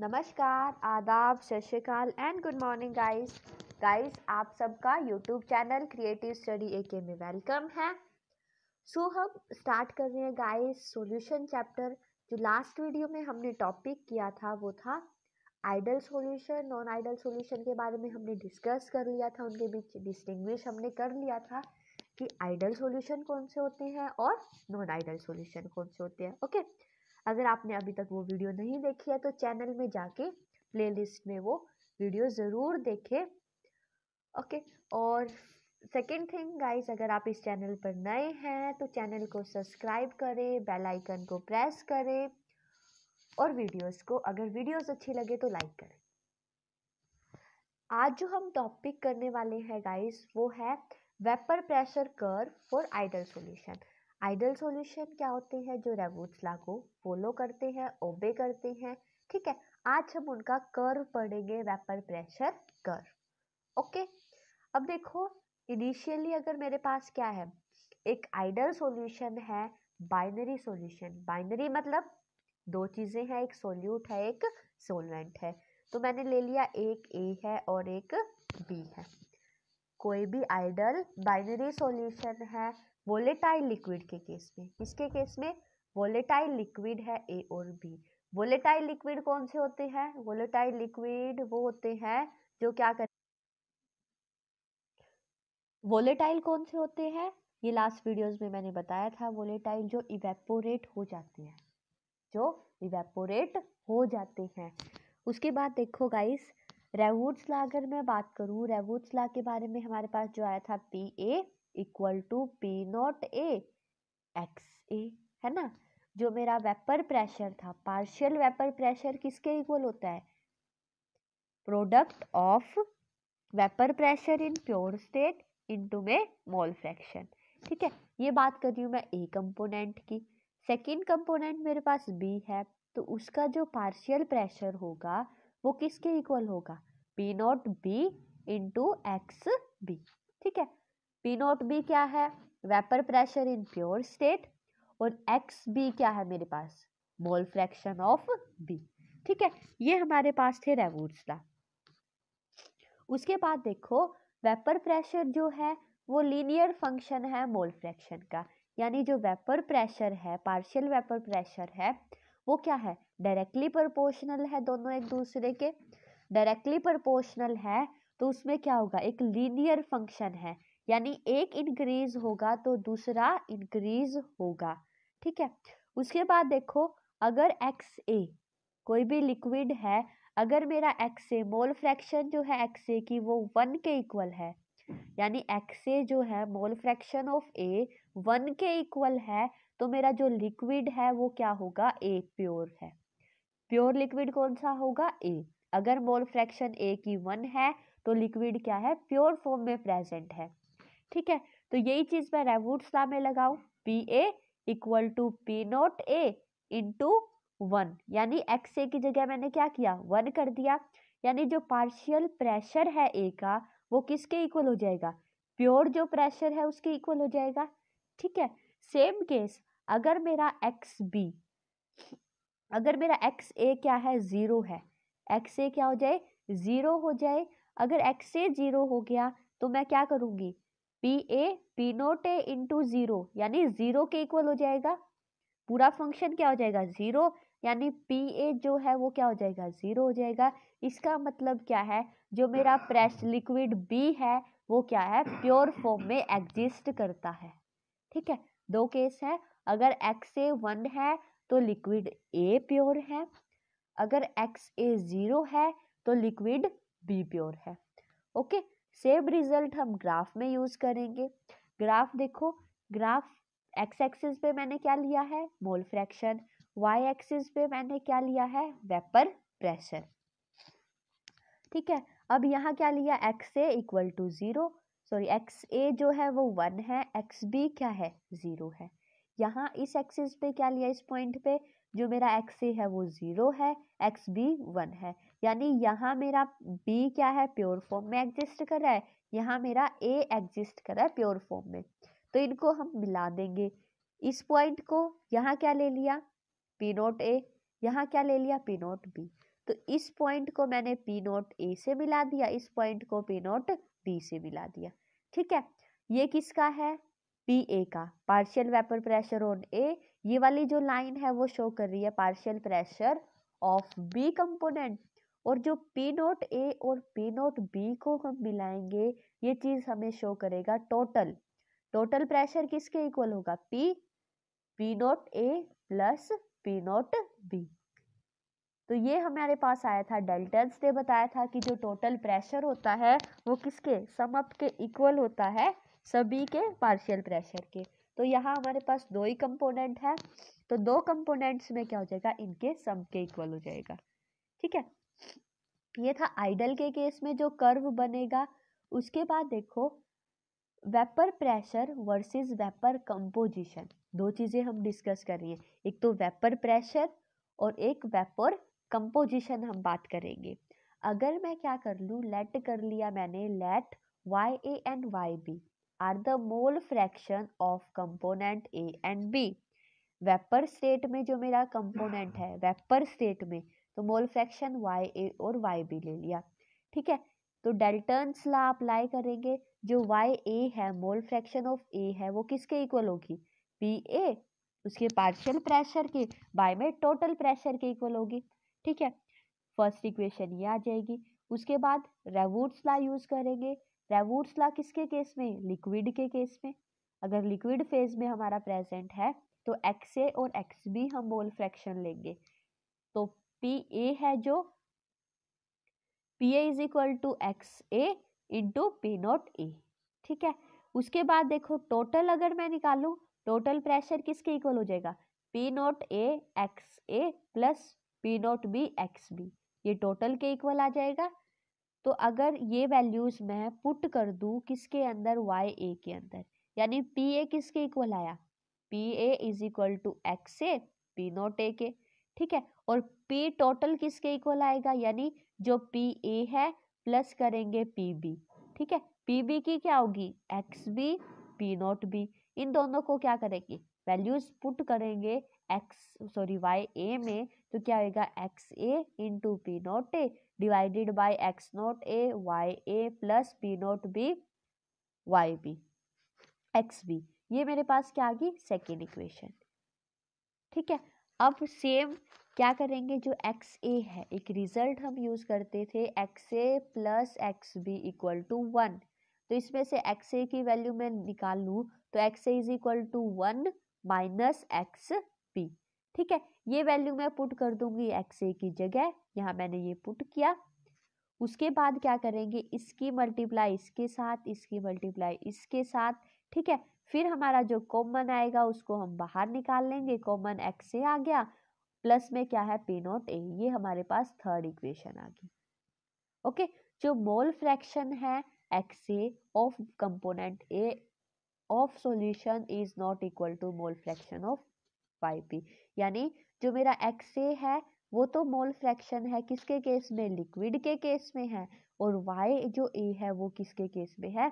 नमस्कार आदाब सत श्रीकाल and good morning guys guys आप सबका YouTube channel creative study A K में वेलकम है सो so, हम स्टार्ट कर रहे हैं गाइस सॉल्यूशन चैप्टर जो लास्ट वीडियो में हमने टॉपिक किया था वो था ideal solution non ideal solution के बारे में हमने डिस्कस कर लिया था उनके बीच डिस्टिंग्विश हमने कर लिया था कि आइडल सॉल्यूशन कौन से होते हैं और नॉन आइडल सॉल्यूशन कौन से होते हैं ओके okay? अगर आपने अभी तक वो वीडियो नहीं देखी है तो चैनल में जाके प्लेलिस्ट में वो वीडियो ज़रूर देखें ओके okay, और सेकेंड थिंग गाइस अगर आप इस चैनल पर नए हैं तो चैनल को सब्सक्राइब करें बेल आइकन को प्रेस करें और वीडियोस को अगर वीडियोस अच्छी लगे तो लाइक करें आज जो हम टॉपिक करने वाले हैं गाइस वो है vapour pressure curve for ideal solution ideal solution क्या होते हैं जो रेवूट्स ला को फॉलो करते हैं ओबे करते हैं ठीक है आज हम उनका कर पढ़ेंगे वेपर प्रेशर कर ओके अब देखो इनिशियली अगर मेरे पास क्या है एक आइडल सॉल्यूशन है बाइनरी सॉल्यूशन बाइनरी मतलब दो चीज़ें हैं एक सॉल्यूट है एक सोलवेंट है तो मैंने ले लिया एक ए है और एक बी है कोई भी आइडल बाइनरी सॉल्यूशन है वोलेटाइल लिक्विड के केस में किसके केस में वोलेटाइल लिक्विड है ए और बी वोलेटाइल लिक्विड कौन से होते हैं वोलेटाइल लिक्विड वो होते हैं जो क्या कर वोलेटाइल कौन से होते हैं ये लास्ट वीडियोस में मैंने बताया था वोलेटाइल जो इवेपोरेट हो जाते हैं जो इवेपोरेट हो जाते हैं उसके बाद देखो गाइस रेवुड्स ला अगर मैं बात करूँ रेवुड्स ला के बारे में हमारे पास जो आया था P A equal to P not A X A है ना जो मेरा वेपर प्रेशर था पार्शियल वेपर प्रेशर किसके इक्वल होता है product of vapour pressure in pure state into में मोल फ्रैक्शन ठीक है ये बात कर रही हूँ मैं ए कंपोनेंट की सेकंड कंपोनेंट मेरे पास बी है तो उसका जो पार्शियल प्रेशर होगा वो किसके इक्वल होगा P not B into X B ठीक है पी नॉट बी क्या है vapour pressure in pure state और एक्स बी क्या है मेरे पास मोल फ्रैक्शन ऑफ बी ठीक है ये हमारे पास थे रेवूड्स ला उसके बाद देखो वेपर प्रेशर जो है वो लीनियर फंक्शन है मोल फ्रैक्शन का यानी जो वेपर प्रेशर है पार्शियल वेपर प्रेशर है वो क्या है डायरेक्टली प्रोपोर्शनल है दोनों एक दूसरे के डायरेक्टली प्रोपोर्शनल है तो उसमें क्या होगा एक लीनियर फंक्शन है यानी एक इंक्रीज होगा तो दूसरा इंक्रीज होगा ठीक है उसके बाद देखो अगर एक्स ए कोई भी लिक्विड है अगर मेरा एक्स ए मोल फ्रैक्शन जो है एक्स ए की वो वन के इक्वल है यानी एक्स ए जो है mole fraction of A one के इक्वल है तो मेरा जो लिक्विड है वो क्या होगा ए प्योर है प्योर लिक्विड कौन सा होगा ए अगर मोल फ्रैक्शन ए की वन है तो लिक्विड क्या है प्योर फॉर्म में प्रेजेंट है ठीक है तो यही चीज मैं रेवूड्स ला में लगाऊ P A equal to P not A into one यानी एक्स ए की जगह मैंने क्या किया वन कर दिया यानी जो पार्शियल प्रेशर है ए का वो किसके इक्वल हो जाएगा प्योर जो प्रेशर है उसके इक्वल हो जाएगा ठीक है सेम केस अगर मेरा एक्स बी अगर मेरा एक्स ए क्या है ज़ीरो है एक्स ए क्या हो जाए ज़ीरो हो जाए अगर एक्स ए ज़ीरो हो गया तो मैं क्या करूँगी P A P not A into zero यानी ज़ीरो के इक्वल हो जाएगा पूरा फंक्शन क्या हो जाएगा ज़ीरो यानी पी ए जो है वो क्या हो जाएगा ज़ीरो हो जाएगा इसका मतलब क्या है जो मेरा प्रेस लिक्विड बी है वो क्या है प्योर फॉर्म में एग्जिस्ट करता है ठीक है दो केस तो है अगर एक्स ए वन है तो लिक्विड ए प्योर है अगर एक्स ए ज़ीरो है तो लिक्विड बी प्योर है ओके सेम रिजल्ट हम ग्राफ में यूज करेंगे ग्राफ देखो ग्राफ एक्स एक्सिस पे मैंने क्या लिया है मोल फ्रैक्शन वाई एक्सिस पे मैंने क्या लिया है वेपर प्रेशर ठीक है अब यहाँ क्या लिया X A equal to zero sorry X A जो है वो वन है एक्स बी क्या है ज़ीरो है यहाँ इस एक्सिस पे क्या लिया इस पॉइंट पे जो मेरा एक्स ए है वो ज़ीरो है एक्स बी वन है यानी यहाँ मेरा बी क्या है प्योर फॉर्म में एग्जिस्ट कर रहा है यहाँ मेरा ए एग्जिस्ट कर रहा है प्योर फॉर्म में तो इनको हम मिला देंगे इस पॉइंट को यहाँ क्या ले लिया पी नोट ए यहाँ क्या ले लिया पी नोट बी तो इस पॉइंट को मैंने पी नोट ए से मिला दिया इस पॉइंट को पी नोट बी से मिला दिया ठीक है ये किसका है पी ए का partial vapour pressure on A ये वाली जो लाइन है वो शो कर रही है partial pressure of B component और जो पी नोट ए और पी नोट बी को हम मिलाएंगे ये चीज़ हमें शो करेगा टोटल टोटल प्रेशर किसके इक्वल होगा P P not A plus P not B तो ये हमारे पास आया था डेल्टन्स ने बताया था कि जो टोटल प्रेशर होता है वो किसके समअप के इक्वल होता है सभी के पार्शियल प्रेशर के तो यहाँ हमारे पास दो ही कंपोनेंट है तो दो कंपोनेंट्स में क्या हो जाएगा इनके सम के इक्वल हो जाएगा ठीक है ये था आइडल के केस में जो कर्व बनेगा उसके बाद देखो vapour pressure versus vapour composition दो चीज़ें हम डिस्कस कर रही हैं एक तो वेपर प्रेशर और एक वेपर कंपोजिशन हम बात करेंगे अगर मैं क्या कर लूँ लेट कर लिया मैंने let Y A and Y B are the mole fraction of component A and B vapour state में जो मेरा कंपोनेंट है वेपर स्टेट में तो मोल फ्रैक्शन वाई ए और वाई बी ले लिया ठीक है तो डेल्टर्नस ला अप्लाई करेंगे जो वाई ए है मोल फ्रैक्शन ऑफ ए है वो किसके इक्वल होगी पी ए उसके पार्शियल प्रेशर के बाय में टोटल प्रेशर के इक्वल होगी ठीक है फर्स्ट इक्वेशन ये आ जाएगी उसके बाद रेवूड्स ला यूज़ करेंगे रेवूड्स ला किसके केस में लिक्विड के केस में अगर लिक्विड फेज में हमारा प्रेजेंट है तो एक्स ए और एक्स बी हम मोल फ्रैक्शन लेंगे तो पी ए है जो P A is equal to X A into P not A ठीक है उसके बाद देखो टोटल अगर मैं निकालू टोटल प्रेशर किसके इक्वल हो जाएगा P not A X A plus P not B X B ये टोटल के इक्वल आ जाएगा तो अगर ये वैल्यूज़ मैं पुट कर दूँ किसके अंदर वाई ए के अंदर यानी पी ए किसके इक्वल आया P A is equal to X A P not A के ठीक है और पी टोटल किसके इक्वल आएगा यानी जो पी ए है प्लस करेंगे पी बी ठीक है पी बी की क्या होगी X B P not B इन दोनों को क्या करेंगे वैल्यूज पुट करेंगे एक्स सॉरी वाई ए में तो क्या होगा X A into P not A divided by X not A Y A plus P not B Y B X B ये मेरे पास क्या आ गई सेकेंड इक्वेशन ठीक है अब सेम क्या करेंगे जो एक्स ए है एक रिजल्ट हम यूज़ करते थे X A plus X B equal to one तो इसमें से एक्स ए की वैल्यू मैं निकाल लूँ तो X A is equal to one minus X B ठीक है ये वैल्यू मैं पुट कर दूंगी एक्स ए की जगह यहाँ मैंने ये पुट किया उसके बाद क्या करेंगे इसकी मल्टीप्लाई इसके साथ इसकी मल्टीप्लाई इसके साथ ठीक है फिर हमारा जो कॉमन आएगा उसको हम बाहर निकाल लेंगे कॉमन एक्स ए आ गया प्लस में क्या है पी नॉट ए ये हमारे पास थर्ड इक्वेशन आ गई ओके जो मोल फ्रैक्शन है X A of component A of solution is not equal to mole fraction of Y P यानी जो मेरा एक्स ए है वो तो मोल फ्रैक्शन है किसके केस में लिक्विड के केस में है और वाई जो ए है वो किसके केस में है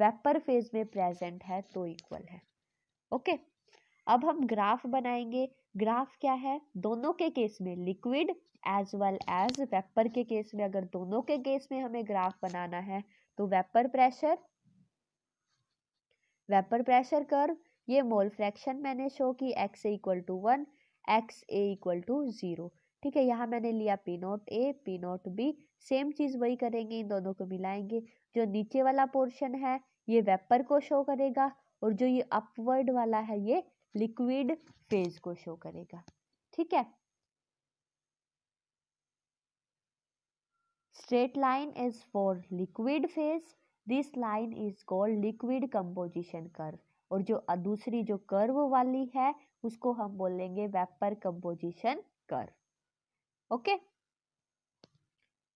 वेपर फेज में प्रेजेंट है तो इक्वल है ओके अब हम ग्राफ बनाएंगे ग्राफ क्या है दोनों के केस में liquid as well as vapour के केस में अगर दोनों के केस में हमें ग्राफ बनाना है तो वेपर प्रेशर वेपर प्रेशर कर ये मोल फ्रैक्शन मैंने शो की X A equal to one X A equal to zero ठीक है यहाँ मैंने लिया P not A P not B same चीज़ वही करेंगे इन दोनों को मिलाएंगे जो नीचे वाला पोर्शन है ये वेपर को शो करेगा और जो ये अपवर्ड वाला है ये लिक्विड फेज को शो करेगा ठीक है straight line is for liquid phase this line is called liquid composition curve और जो दूसरी जो कर्व वाली है उसको हम बोलेंगे vapour composition curve okay okay?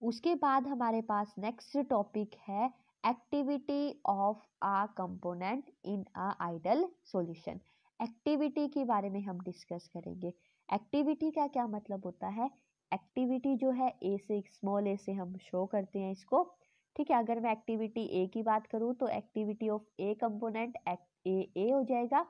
उसके बाद हमारे पास नेक्स्ट टॉपिक है activity of uh component in uh ideal solution activity के बारे में हम डिस्कस करेंगे एक्टिविटी का क्या मतलब होता है एक्टिविटी जो है ए से स्मॉल ए से हम शो करते हैं इसको ठीक है अगर मैं एक्टिविटी ए की बात करूँ तो activity of A component A A हो जाएगा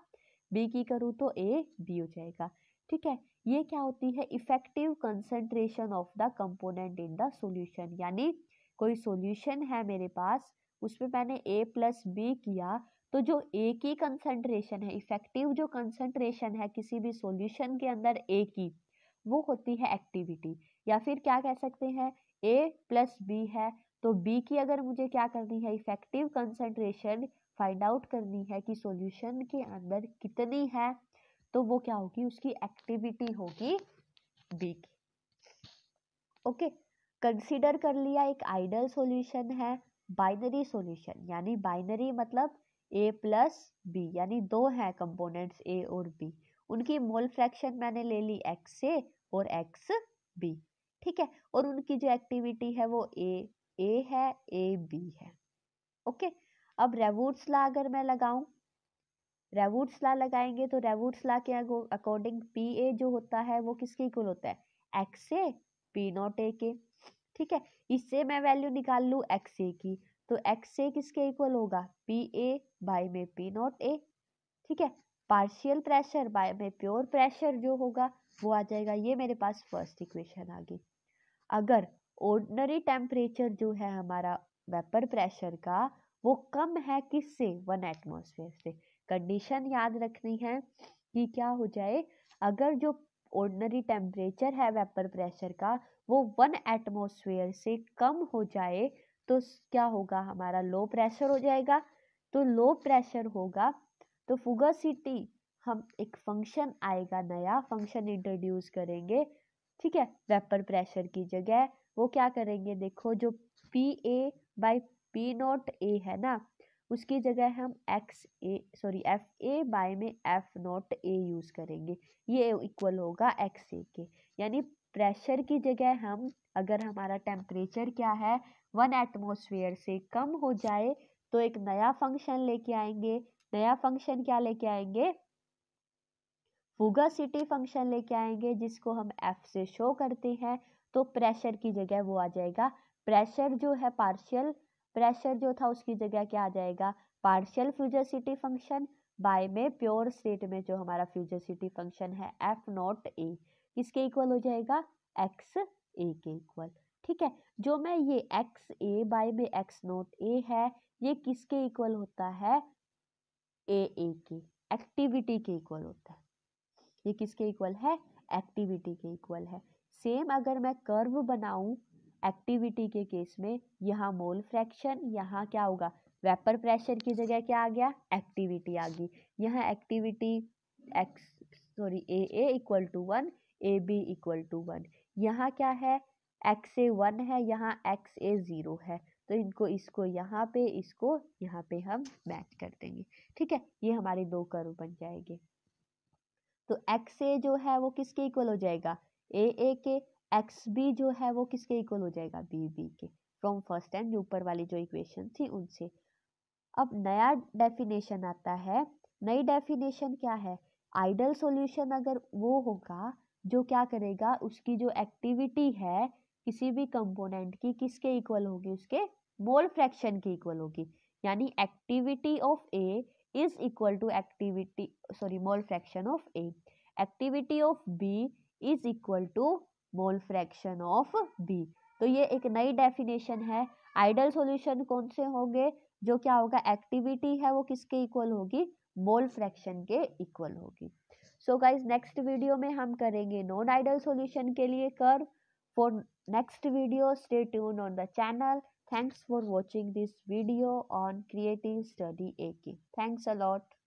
बी की करूँ तो ए बी हो जाएगा ठीक है ये क्या होती है effective concentration of the component in the solution यानी कोई सॉल्यूशन है मेरे पास उसमें मैंने ए प्लस बी किया तो जो ए की कंसेंट्रेशन है इफेक्टिव जो कंसंट्रेशन है किसी भी सॉल्यूशन के अंदर ए की वो होती है एक्टिविटी या फिर क्या कह सकते हैं ए प्लस बी है तो बी की अगर मुझे क्या करनी है इफेक्टिव कंसंट्रेशन फाइंड आउट करनी है कि सॉल्यूशन के अंदर कितनी है तो वो क्या होगी उसकी एक्टिविटी होगी बी की ओके कंसीडर कर लिया एक आइडल सॉल्यूशन है बाइनरी सॉल्यूशन यानी बाइनरी मतलब ए प्लस बी यानी दो है कंपोनेंट्स ए और बी उनकी मोल फ्रैक्शन मैंने ले ली एक्स ए और एक्स बी ठीक है और उनकी जो एक्टिविटी है वो ए ए है ए बी है ओके अब रेवूट्स ला अगर मैं लगाऊं रेवूड्स ला लगाएंगे तो रेवूड्स ला के अकॉर्डिंग पी ए जो होता है वो किसके इक्वल होता है X A P not A के ठीक है इससे मैं वैल्यू निकाल लूँ एक्स ए की तो एक्स ए किसके इक्वल होगा पी ए बाय में पी नॉट ए ठीक है पार्शियल प्रेशर बाय में प्योर प्रेशर जो होगा वो आ जाएगा ये मेरे पास फर्स्ट इक्वेशन आ गई अगर ऑर्डनरी टेम्परेचर जो है हमारा वेपर प्रेशर का वो कम है किससे वन एटमोसफेयर से कंडीशन याद रखनी है कि क्या हो जाए अगर जो ऑर्डनरी टेम्परेचर है वेपर प्रेशर का वो वन एटमोसफेयर से कम हो जाए तो क्या होगा हमारा लो प्रेशर हो जाएगा तो लो प्रेशर होगा तो फुगसिटी हम एक फंक्शन आएगा नया फंक्शन इंट्रोड्यूस करेंगे ठीक है वेपर प्रेशर की जगह वो क्या करेंगे देखो जो P A by P not A है ना उसकी जगह हम X A sorry F A by में एफ नॉट ए यूज़ करेंगे ये इक्वल होगा एक्स ए के यानी प्रेशर की जगह हम अगर हमारा टेम्परेचर क्या है वन एटमोसफियर से कम हो जाए तो एक नया फंक्शन लेके आएंगे नया फंक्शन क्या लेके आएंगे फुगासिटी फंक्शन लेके आएंगे जिसको हम एफ से शो करते हैं तो प्रेशर की जगह वो आ जाएगा प्रेशर जो है पार्शियल प्रेशर जो था उसकी जगह क्या आ जाएगा पार्शियल फ्यूजरसिटी फंक्शन बाय में प्योर स्टेट में जो हमारा फ्यूजरसिटी फंक्शन है एफ नॉट ए किसके इक्वल हो जाएगा एक्स ए के इक्वल ठीक है जो मैं ये एक्स ए बाय में एक्स नॉट ए है ये किसके इक्वल होता है ए ए के एक्टिविटी के इक्वल होता है ये किसके इक्वल है एक्टिविटी के इक्वल है सेम अगर मैं कर्व बनाऊं एक्टिविटी के केस में यहाँ मोल फ्रैक्शन यहाँ क्या होगा वेपर प्रेशर की जगह क्या आ गया एक्टिविटी आ गई यहाँ activity X sorry A A equal to one A B equal to one यहाँ क्या है एक्स ए वन है यहाँ एक्स ए ज़ीरो है तो इनको इसको यहाँ पे इसको यहाँ पे हम मैच कर देंगे ठीक है ये हमारे दो कर्व बन जाएंगे तो एक्स ए जो है वो किसके इक्वल हो जाएगा ए ए के एक्स बी जो है वो किसके इक्वल हो जाएगा बी बी के फ्रॉम फर्स्ट एंड ऊपर वाली जो इक्वेशन थी उनसे अब नया डेफिनेशन आता है नई डेफिनेशन क्या है आइडल सॉल्यूशन अगर वो होगा जो क्या करेगा उसकी जो एक्टिविटी है किसी भी कंपोनेंट की किसके इक्वल होगी उसके मोल फ्रैक्शन की इक्वल होगी यानी activity of A is equal to activity sorry mole fraction of A activity of B is equal to mole fraction of B तो ये एक नई डेफिनेशन है आइडल सॉल्यूशन कौन से होंगे जो क्या होगा एक्टिविटी है वो किसके इक्वल होगी मोल फ्रैक्शन के इक्वल होगी सो गाइज नेक्स्ट वीडियो में हम करेंगे नॉन आइडल सॉल्यूशन के लिए कर for next video stay tune on the channel thanks for watching this video on creative study A की थैंक्स अलॉट